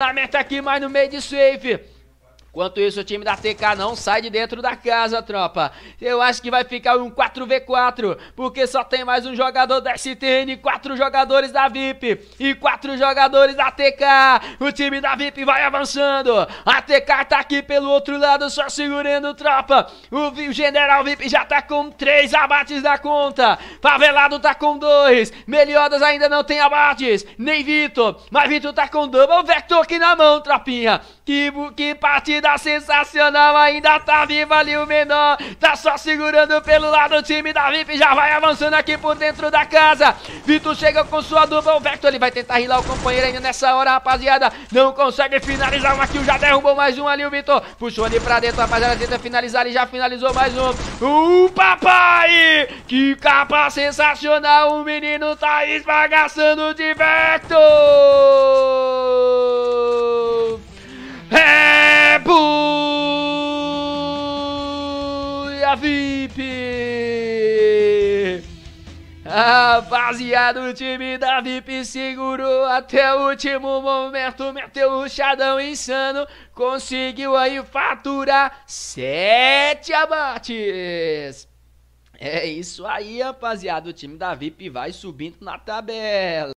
Lamenta aqui mais no meio de safe. Enquanto isso, o time da TK não sai de dentro da casa, tropa. Eu acho que vai ficar um 4v4, porque só tem mais um jogador da STN, quatro jogadores da VIP e quatro jogadores da TK. O time da VIP vai avançando. A TK tá aqui pelo outro lado, só segurando, tropa. O General VIP já tá com três abates da conta. Favelado tá com dois. Meliodas ainda não tem abates, nem Vitor. Mas Vitor tá com double vector aqui na mão, tropinha. Que, que partida tá sensacional, ainda tá vivo ali o menor. Tá só segurando pelo lado o time da VIP, já vai avançando aqui por dentro da casa. Vitor chega com sua dupla, o Vector ele vai tentar rilar o companheiro ainda nessa hora, rapaziada. Não consegue finalizar uma kill, já derrubou mais um ali o Vitor. Puxou ali pra dentro, rapaziada, tenta finalizar ali, já finalizou mais um. O uh, papai! Que capa sensacional, o menino tá esbagaçando de Vector! Liga VIP! Rapaziada, o time da VIP segurou até o último momento, meteu o chadão insano, conseguiu aí faturar sete abates. É isso aí, rapaziada, o time da VIP vai subindo na tabela.